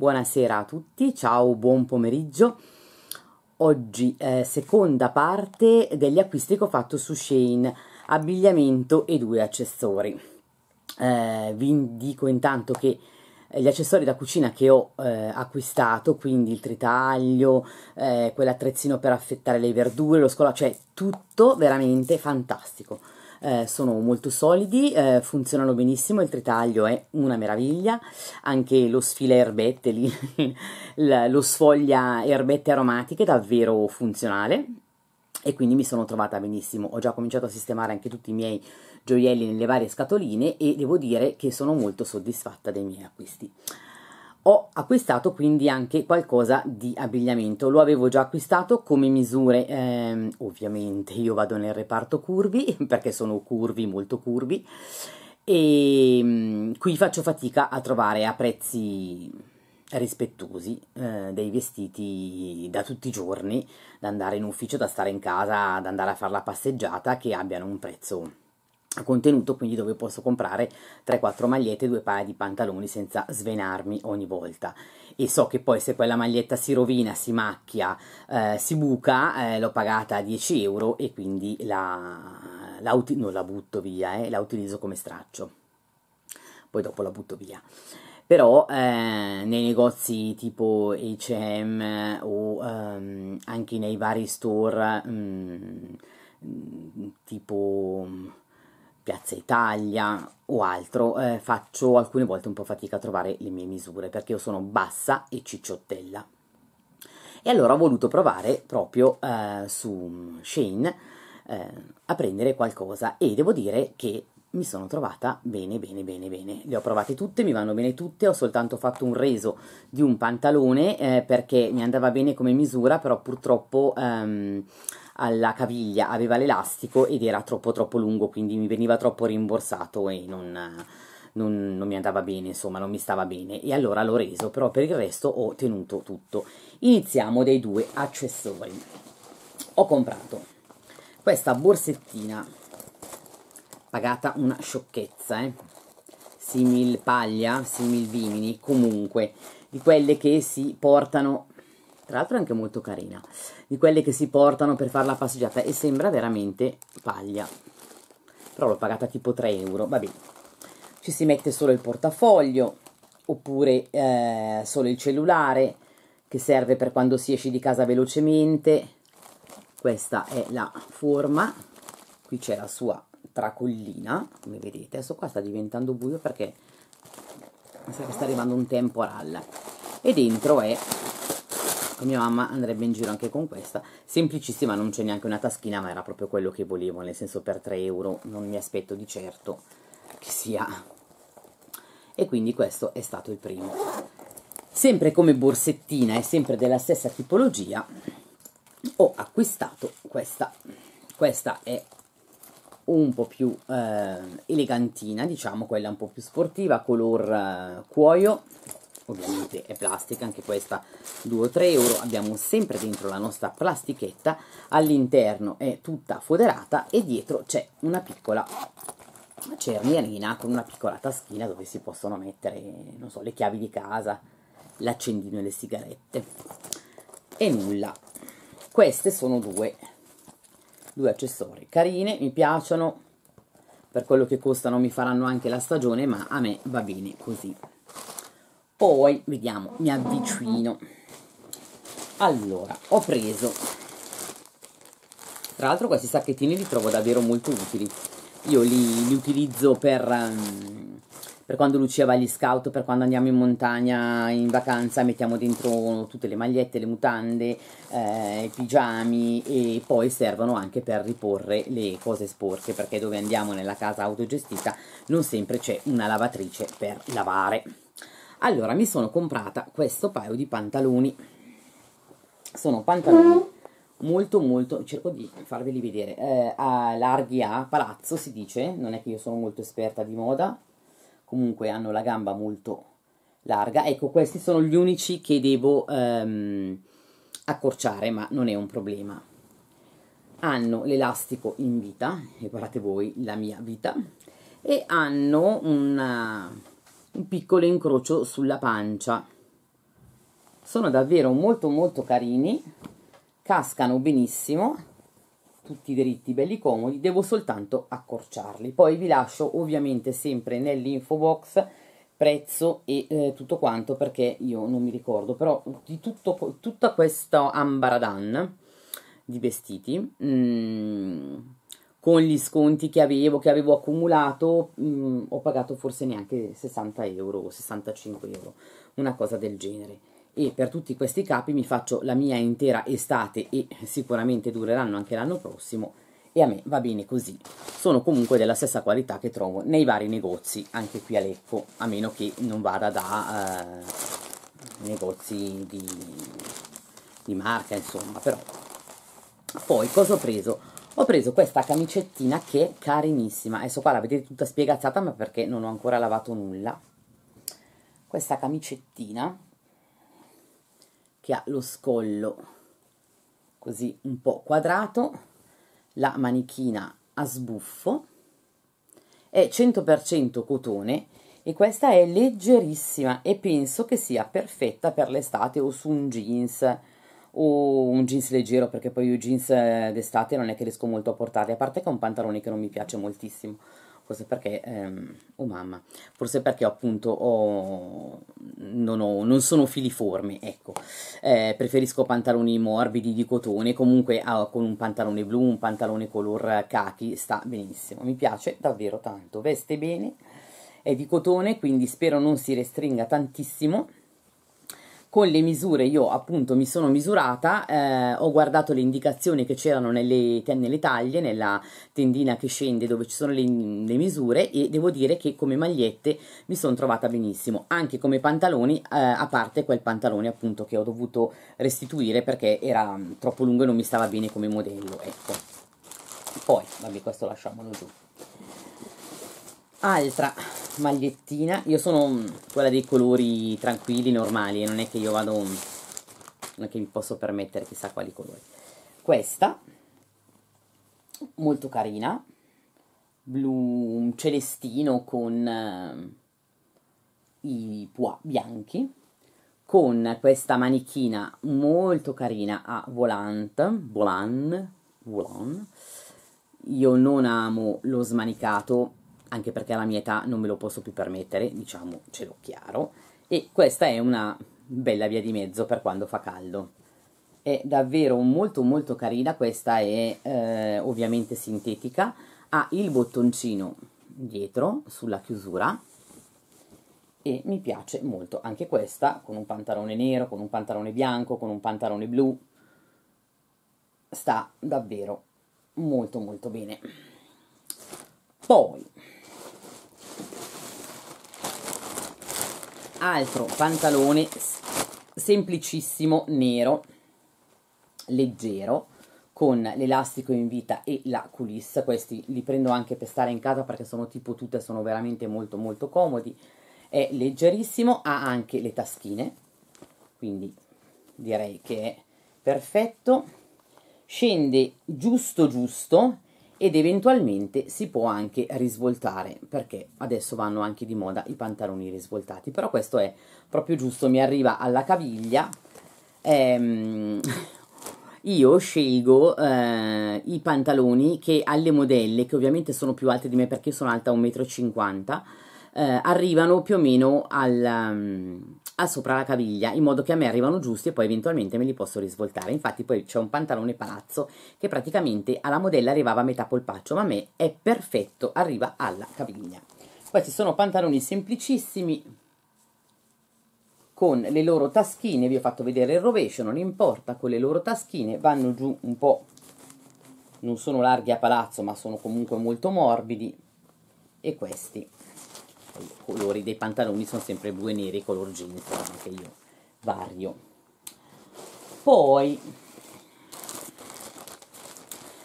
Buonasera a tutti, ciao, buon pomeriggio. Oggi eh, seconda parte degli acquisti che ho fatto su Shane, abbigliamento e due accessori. Eh, vi dico intanto che eh, gli accessori da cucina che ho eh, acquistato, quindi il tritaglio, eh, quell'attrezzino per affettare le verdure, lo scolo, cioè tutto veramente fantastico eh, sono molto solidi, eh, funzionano benissimo, il tritaglio è una meraviglia, anche lo sfila erbette, lì, lo sfoglia erbette aromatiche, davvero funzionale e quindi mi sono trovata benissimo. Ho già cominciato a sistemare anche tutti i miei gioielli nelle varie scatoline e devo dire che sono molto soddisfatta dei miei acquisti ho acquistato quindi anche qualcosa di abbigliamento, lo avevo già acquistato come misure, ehm, ovviamente io vado nel reparto curvi perché sono curvi, molto curvi e ehm, mh, qui faccio fatica a trovare a prezzi rispettosi eh, dei vestiti da tutti i giorni, da andare in ufficio, da stare in casa, da andare a fare la passeggiata che abbiano un prezzo contenuto quindi dove posso comprare 3-4 magliette e due paia di pantaloni senza svenarmi ogni volta e so che poi se quella maglietta si rovina, si macchia, eh, si buca, eh, l'ho pagata 10 euro e quindi la, la non la butto via, eh, la utilizzo come straccio, poi dopo la butto via però eh, nei negozi tipo H&M o ehm, anche nei vari store mh, mm, tipo Piazza Italia o altro, eh, faccio alcune volte un po' fatica a trovare le mie misure perché io sono bassa e cicciottella. E allora ho voluto provare proprio eh, su Shane eh, a prendere qualcosa e devo dire che mi sono trovata bene, bene, bene, bene. Le ho provate tutte, mi vanno bene tutte, ho soltanto fatto un reso di un pantalone eh, perché mi andava bene come misura, però purtroppo... Ehm, alla caviglia aveva l'elastico ed era troppo troppo lungo, quindi mi veniva troppo rimborsato e non... Non, non, mi andava bene, insomma, non mi stava bene e allora l'ho reso, però per il resto ho tenuto tutto. Iniziamo dai due accessori. Ho comprato questa borsettina pagata una sciocchezza, eh? simil paglia, simil vimini, comunque di quelle che si portano tra l'altro è anche molto carina, di quelle che si portano per fare la passeggiata e sembra veramente paglia, però l'ho pagata tipo 3 euro, va bene, ci si mette solo il portafoglio oppure eh, solo il cellulare che serve per quando si esce di casa velocemente, questa è la forma, qui c'è la sua tracollina, come vedete, adesso qua sta diventando buio perché sta arrivando un temporale e dentro è Ecco, mia mamma andrebbe in giro anche con questa semplicissima non c'è neanche una taschina ma era proprio quello che volevo nel senso per 3 euro non mi aspetto di certo che sia e quindi questo è stato il primo sempre come borsettina e sempre della stessa tipologia ho acquistato questa questa è un po' più eh, elegantina diciamo quella un po' più sportiva color eh, cuoio ovviamente è plastica, anche questa 2 o 3 euro, abbiamo sempre dentro la nostra plastichetta, all'interno è tutta foderata e dietro c'è una piccola cernierina con una piccola taschina dove si possono mettere, non so, le chiavi di casa, l'accendino e le sigarette. E nulla, queste sono due, due accessori, carine, mi piacciono, per quello che costano mi faranno anche la stagione, ma a me va bene così poi vediamo mi avvicino allora ho preso tra l'altro questi sacchettini li trovo davvero molto utili io li, li utilizzo per, um, per quando Lucia va agli scout, per quando andiamo in montagna in vacanza, mettiamo dentro tutte le magliette, le mutande, eh, i pigiami e poi servono anche per riporre le cose sporche perché dove andiamo nella casa autogestita non sempre c'è una lavatrice per lavare. Allora, mi sono comprata questo paio di pantaloni. Sono pantaloni molto molto, cerco di farveli vedere, eh, a larghi a palazzo si dice, non è che io sono molto esperta di moda, comunque hanno la gamba molto larga. Ecco, questi sono gli unici che devo ehm, accorciare, ma non è un problema. Hanno l'elastico in vita, e guardate voi la mia vita, e hanno una un piccolo incrocio sulla pancia sono davvero molto molto carini cascano benissimo tutti dritti belli comodi devo soltanto accorciarli poi vi lascio ovviamente sempre nell'info box prezzo e eh, tutto quanto perché io non mi ricordo però di tutto, tutta questa ambaradan di vestiti mh, mm, con gli sconti che avevo, che avevo accumulato, mh, mm, ho pagato forse neanche 60 euro o 65 euro, una cosa del genere. E per tutti questi capi mi faccio la mia intera estate e sicuramente dureranno anche l'anno prossimo e a me va bene così. Sono comunque della stessa qualità che trovo nei vari negozi, anche qui a Lecco, a meno che non vada da eh, negozi di, di marca, insomma, però. Poi cosa ho preso? ho preso questa camicettina che è carinissima adesso qua la vedete tutta spiegazzata ma perché non ho ancora lavato nulla questa camicettina che ha lo scollo così un po' quadrato la manichina a sbuffo è 100% cotone e questa è leggerissima e penso che sia perfetta per l'estate o su un jeans o un jeans leggero perché poi io jeans eh, d'estate non è che riesco molto a portarli, a parte che è un pantalone che non mi piace moltissimo, forse perché, ehm, oh mamma, forse perché appunto ho, non, ho, non, sono filiforme, ecco, eh, preferisco pantaloni morbidi di cotone, comunque ah, con un pantalone blu, un pantalone color khaki sta benissimo, mi piace davvero tanto, veste bene, è di cotone quindi spero non si restringa tantissimo, con le misure io appunto mi sono misurata, eh, ho guardato le indicazioni che c'erano nelle, nelle, taglie, nella tendina che scende dove ci sono le, le misure e devo dire che come magliette mi sono trovata benissimo, anche come pantaloni, eh, a parte quel pantalone appunto che ho dovuto restituire perché era mm, troppo lungo e non mi stava bene come modello, ecco. Poi, vabbè questo lasciamolo giù. Altra magliettina. Io sono quella dei colori tranquilli, normali, non è che io vado... non è che mi posso permettere chissà quali colori. Questa, molto carina, blu celestino con uh, i pois bianchi, con questa manichina molto carina a volant, volant, volant. Io non amo lo smanicato, anche perché alla mia età non me lo posso più permettere, diciamo, ce l'ho chiaro. E questa è una bella via di mezzo per quando fa caldo. È davvero molto molto carina, questa è eh, ovviamente sintetica, ha il bottoncino dietro sulla chiusura e mi piace molto anche questa con un pantalone nero, con un pantalone bianco, con un pantalone blu. Sta davvero molto molto bene. Poi altro pantalone semplicissimo nero leggero con l'elastico in vita e la culissa questi li prendo anche per stare in casa perché sono tipo tutte sono veramente molto molto comodi è leggerissimo ha anche le taschine quindi direi che è perfetto scende giusto giusto ed eventualmente si può anche risvoltare perché adesso vanno anche di moda i pantaloni risvoltati però questo è proprio giusto mi arriva alla caviglia ehm, io scelgo eh, i pantaloni che alle modelle che ovviamente sono più alte di me perché sono alta 1,50 m eh, arrivano più o meno al, um, al sopra la caviglia, in modo che a me arrivano giusti e poi eventualmente me li posso risvoltare. Infatti poi c'è un pantalone palazzo che praticamente alla modella arrivava a metà polpaccio, ma a me è perfetto, arriva alla caviglia. Poi ci sono pantaloni semplicissimi con le loro taschine, vi ho fatto vedere il rovescio, non importa, con le loro taschine vanno giù un po', non sono larghi a palazzo ma sono comunque molto morbidi e questi i colori dei pantaloni sono sempre blu e neri color jeans che io vario poi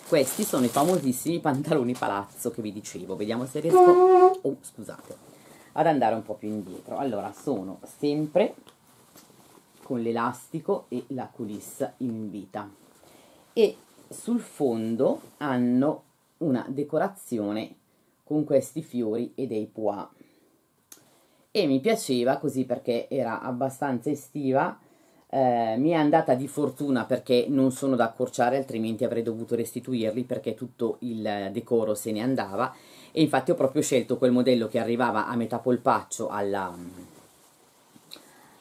questi sono i famosissimi pantaloni palazzo che vi dicevo vediamo se riesco oh scusate ad andare un po' più indietro allora sono sempre con l'elastico e la culissa in vita e sul fondo hanno una decorazione con questi fiori e dei pois e mi piaceva così perché era abbastanza estiva eh, mi è andata di fortuna perché non sono da accorciare altrimenti avrei dovuto restituirli perché tutto il decoro se ne andava e infatti ho proprio scelto quel modello che arrivava a metà polpaccio alla,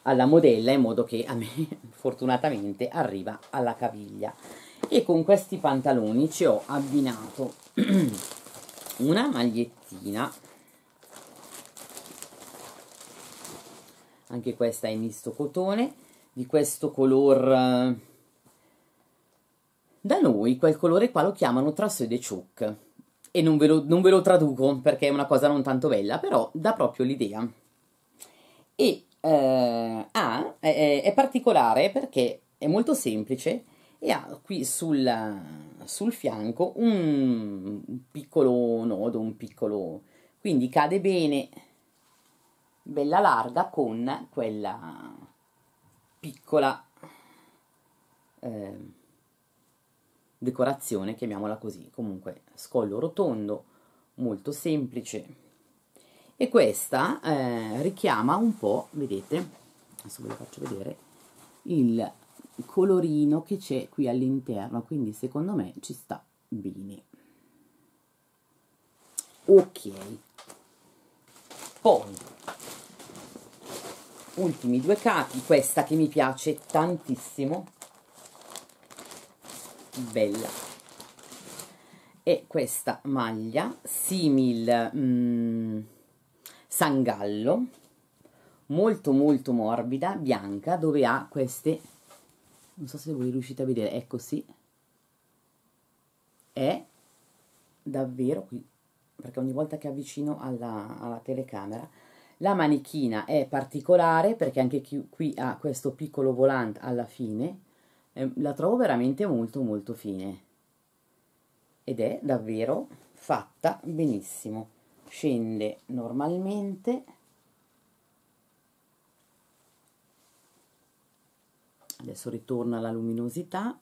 alla modella in modo che a me fortunatamente arriva alla caviglia e con questi pantaloni ci ho abbinato una magliettina anche questa è misto cotone, di questo color... Eh, da noi quel colore qua lo chiamano Trasode Chouk e non ve, lo, non ve, lo, traduco perché è una cosa non tanto bella, però dà proprio l'idea. E eh, ha, è, è, particolare perché è molto semplice e ha qui sul, sul fianco un piccolo nodo, un piccolo... quindi cade bene bella larga con quella piccola eh, decorazione, chiamiamola così, comunque scollo rotondo, molto semplice. E questa eh, richiama un po', vedete, adesso ve lo faccio vedere, il colorino che c'è qui all'interno, quindi secondo me ci sta bene. Ok. Poi ultimi due capi questa che mi piace tantissimo bella e questa maglia simil mm, sangallo molto molto morbida bianca dove ha queste non so se voi riuscite a vedere è così è davvero qui perché ogni volta che avvicino alla, alla telecamera la manichina è particolare perché anche qui, qui ha questo piccolo volant alla fine, eh, la trovo veramente molto molto fine ed è davvero fatta benissimo. Scende normalmente, adesso ritorna la luminosità,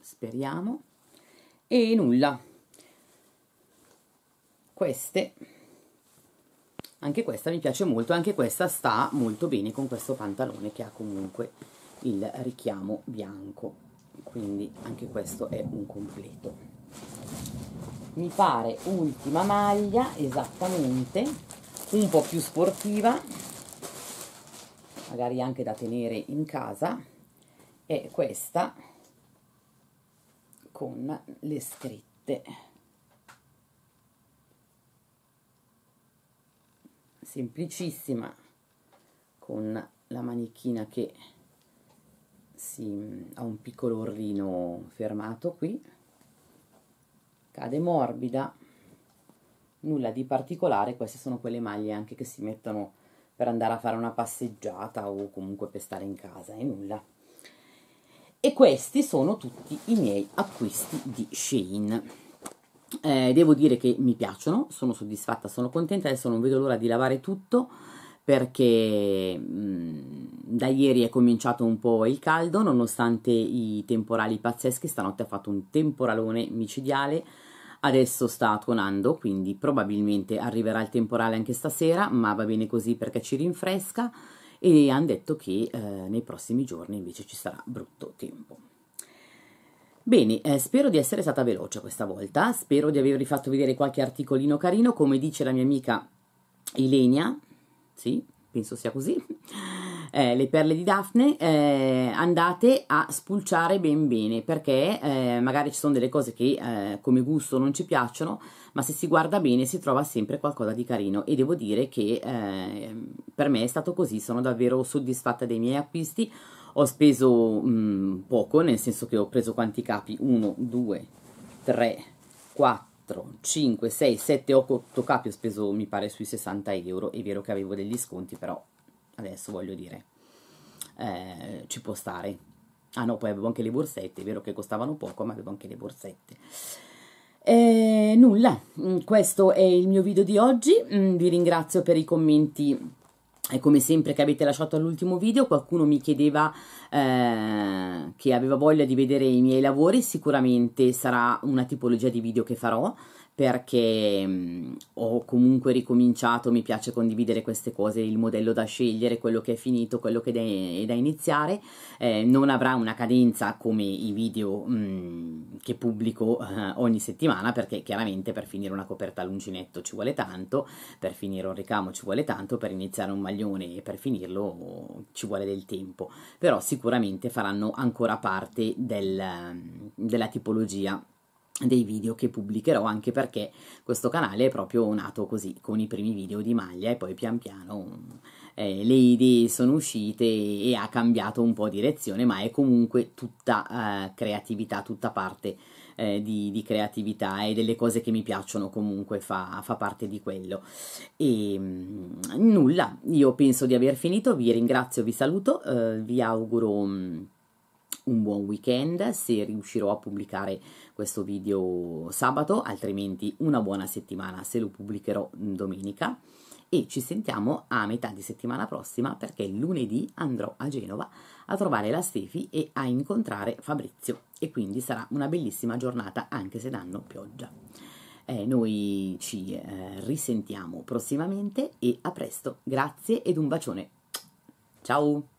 speriamo, e nulla. Queste anche questa mi piace molto, anche questa sta molto bene con questo pantalone che ha comunque il richiamo bianco, quindi anche questo è un completo. Mi pare ultima maglia, esattamente, un po' più sportiva, magari anche da tenere in casa, è questa con le scritte semplicissima con la manichina che si, ha un piccolo orrino fermato qui cade morbida nulla di particolare queste sono quelle maglie anche che si mettono per andare a fare una passeggiata o comunque per stare in casa e nulla e questi sono tutti i miei acquisti di Shane eh, devo dire che mi piacciono, sono soddisfatta, sono contenta, adesso non vedo l'ora di lavare tutto perché mh, mm, da ieri è cominciato un po' il caldo, nonostante i temporali pazzeschi, stanotte ha fatto un temporalone micidiale, adesso sta tuonando, quindi probabilmente arriverà il temporale anche stasera, ma va bene così perché ci rinfresca e hanno detto che eh, nei prossimi giorni invece ci sarà brutto tempo. Bene, eh, spero di essere stata veloce questa volta, spero di avervi fatto vedere qualche articolino carino, come dice la mia amica Ilenia, sì, penso sia così, eh, le perle di Daphne, eh, andate a spulciare ben bene, perché eh, magari ci sono delle cose che eh, come gusto non ci piacciono, ma se si guarda bene si trova sempre qualcosa di carino e devo dire che eh, per me è stato così, sono davvero soddisfatta dei miei acquisti, ho speso mh, mm, poco, nel senso che ho preso quanti capi? 1, 2, 3, 4, 5, 6, 7, 8 capi ho speso mi pare sui 60 euro, è vero che avevo degli sconti però adesso voglio dire eh, ci può stare. Ah no, poi avevo anche le borsette, è vero che costavano poco ma avevo anche le borsette. Eh, nulla, mm, questo è il mio video di oggi, mm, vi ringrazio per i commenti e come sempre che avete lasciato all'ultimo video qualcuno mi chiedeva eh, che aveva voglia di vedere i miei lavori sicuramente sarà una tipologia di video che farò perché mh, mm, ho comunque ricominciato, mi piace condividere queste cose, il modello da scegliere, quello che è finito, quello che è da iniziare, eh, non avrà una cadenza come i video mh, mm, che pubblico eh, ogni settimana perché chiaramente per finire una coperta all'uncinetto ci vuole tanto, per finire un ricamo ci vuole tanto, per iniziare un maglione e per finirlo ci vuole del tempo, però sicuramente faranno ancora parte del, mm, della tipologia dei video che pubblicherò anche perché questo canale è proprio nato così con i primi video di maglia e poi pian piano eh, le idee sono uscite e ha cambiato un po' direzione ma è comunque tutta eh, creatività tutta parte eh, di, di, creatività e delle cose che mi piacciono comunque fa, fa parte di quello e mh, mm, nulla io penso di aver finito vi ringrazio vi saluto eh, vi auguro mh, mm, un buon weekend se riuscirò a pubblicare questo video sabato, altrimenti una buona settimana se lo pubblicherò domenica e ci sentiamo a metà di settimana prossima perché lunedì andrò a Genova a trovare la Stefi e a incontrare Fabrizio e quindi sarà una bellissima giornata anche se danno pioggia. Eh, noi ci eh, risentiamo prossimamente e a presto, grazie ed un bacione. Ciao!